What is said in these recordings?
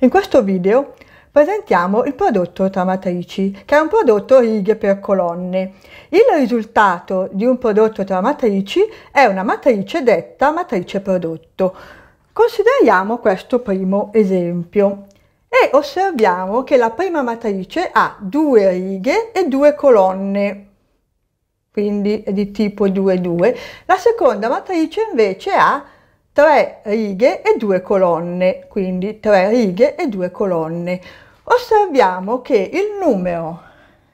In questo video presentiamo il prodotto tra matrici, che è un prodotto righe per colonne. Il risultato di un prodotto tra matrici è una matrice detta matrice prodotto. Consideriamo questo primo esempio e osserviamo che la prima matrice ha due righe e due colonne quindi è di tipo 2-2. La seconda matrice invece ha 3 righe e due colonne, quindi tre righe e due colonne. Osserviamo che il numero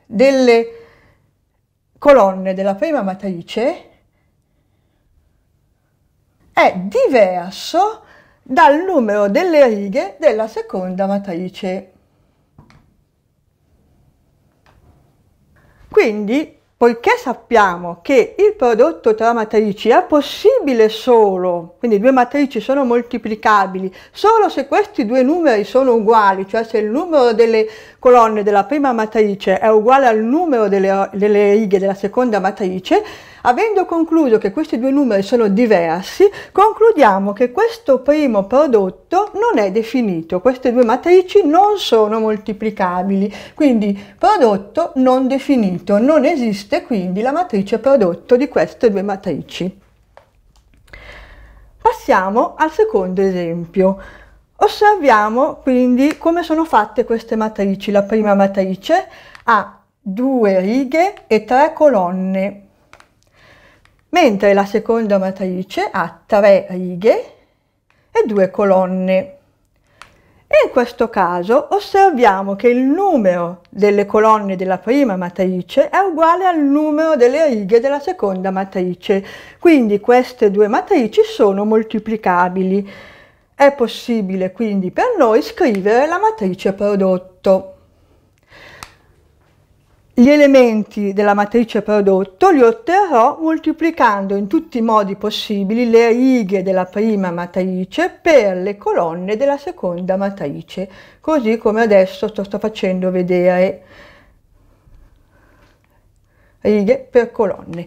delle colonne della prima matrice è diverso dal numero delle righe della seconda matrice. Quindi poiché sappiamo che il prodotto tra matrici è possibile solo, quindi due matrici sono moltiplicabili, solo se questi due numeri sono uguali, cioè se il numero delle colonne della prima matrice è uguale al numero delle, delle righe della seconda matrice, avendo concluso che questi due numeri sono diversi, concludiamo che questo primo prodotto non è definito, queste due matrici non sono moltiplicabili, quindi prodotto non definito, non esiste quindi la matrice prodotto di queste due matrici. Passiamo al secondo esempio. Osserviamo quindi come sono fatte queste matrici. La prima matrice ha due righe e tre colonne, mentre la seconda matrice ha tre righe e due colonne. E in questo caso osserviamo che il numero delle colonne della prima matrice è uguale al numero delle righe della seconda matrice, quindi queste due matrici sono moltiplicabili. È possibile quindi per noi scrivere la matrice prodotto. Gli elementi della matrice prodotto li otterrò moltiplicando in tutti i modi possibili le righe della prima matrice per le colonne della seconda matrice, così come adesso sto, sto facendo vedere righe per colonne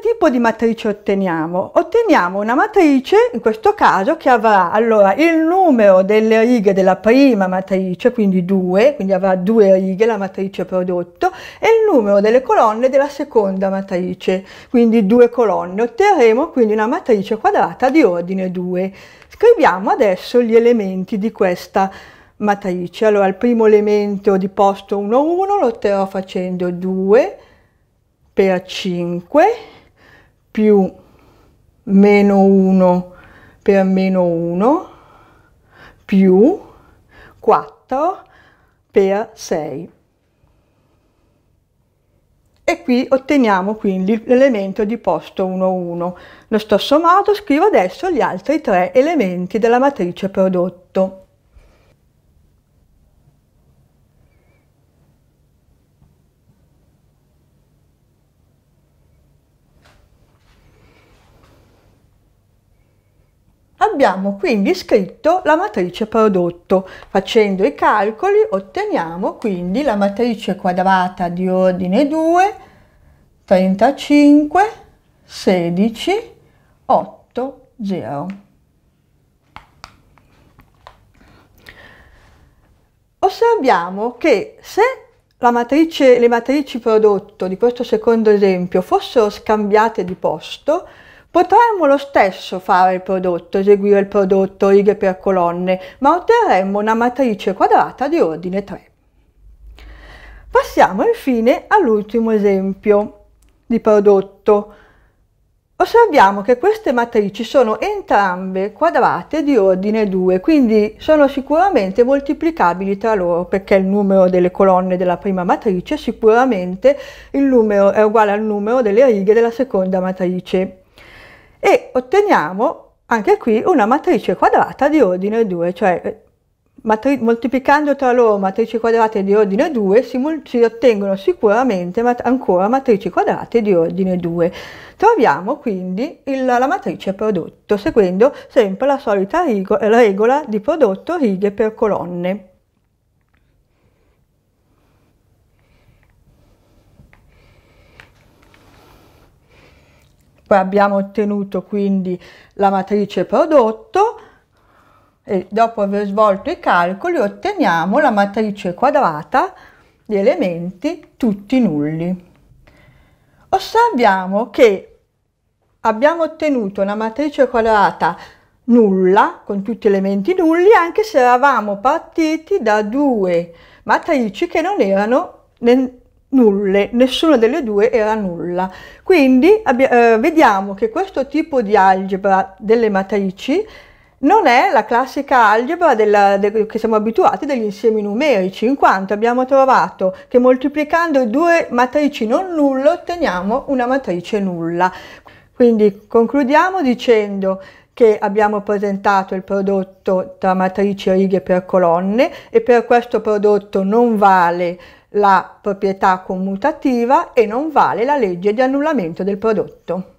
tipo di matrice otteniamo? Otteniamo una matrice, in questo caso, che avrà allora il numero delle righe della prima matrice, quindi 2, quindi avrà due righe la matrice prodotto, e il numero delle colonne della seconda matrice, quindi due colonne. Otterremo quindi una matrice quadrata di ordine 2. Scriviamo adesso gli elementi di questa matrice. Allora, il primo elemento di posto 1, 1 lo otterrò facendo 2 per 5 più meno 1 per meno 1 più 4 per 6. E qui otteniamo quindi l'elemento di posto 1, 1. Lo stesso modo scrivo adesso gli altri tre elementi della matrice prodotto. abbiamo quindi scritto la matrice prodotto. Facendo i calcoli otteniamo quindi la matrice quadrata di ordine 2, 35, 16, 8, 0. Osserviamo che se matrice, le matrici prodotto di questo secondo esempio fossero scambiate di posto, Potremmo lo stesso fare il prodotto, eseguire il prodotto righe per colonne, ma otterremmo una matrice quadrata di ordine 3. Passiamo infine all'ultimo esempio di prodotto. Osserviamo che queste matrici sono entrambe quadrate di ordine 2, quindi sono sicuramente moltiplicabili tra loro perché il numero delle colonne della prima matrice sicuramente è uguale al numero delle righe della seconda matrice e otteniamo anche qui una matrice quadrata di ordine 2, cioè eh, moltiplicando tra loro matrici quadrate di ordine 2 si, si ottengono sicuramente mat ancora matrici quadrate di ordine 2. Troviamo quindi il, la matrice prodotto, seguendo sempre la solita regola di prodotto righe per colonne. poi abbiamo ottenuto quindi la matrice prodotto e dopo aver svolto i calcoli otteniamo la matrice quadrata di elementi tutti nulli. Osserviamo che abbiamo ottenuto una matrice quadrata nulla, con tutti gli elementi nulli, anche se eravamo partiti da due matrici che non erano nulle, nessuna delle due era nulla. Quindi eh, vediamo che questo tipo di algebra delle matrici non è la classica algebra della, de, che siamo abituati degli insiemi numerici, in quanto abbiamo trovato che moltiplicando due matrici non nulle otteniamo una matrice nulla. Quindi concludiamo dicendo che abbiamo presentato il prodotto tra matrici righe per colonne e per questo prodotto non vale la proprietà commutativa e non vale la legge di annullamento del prodotto.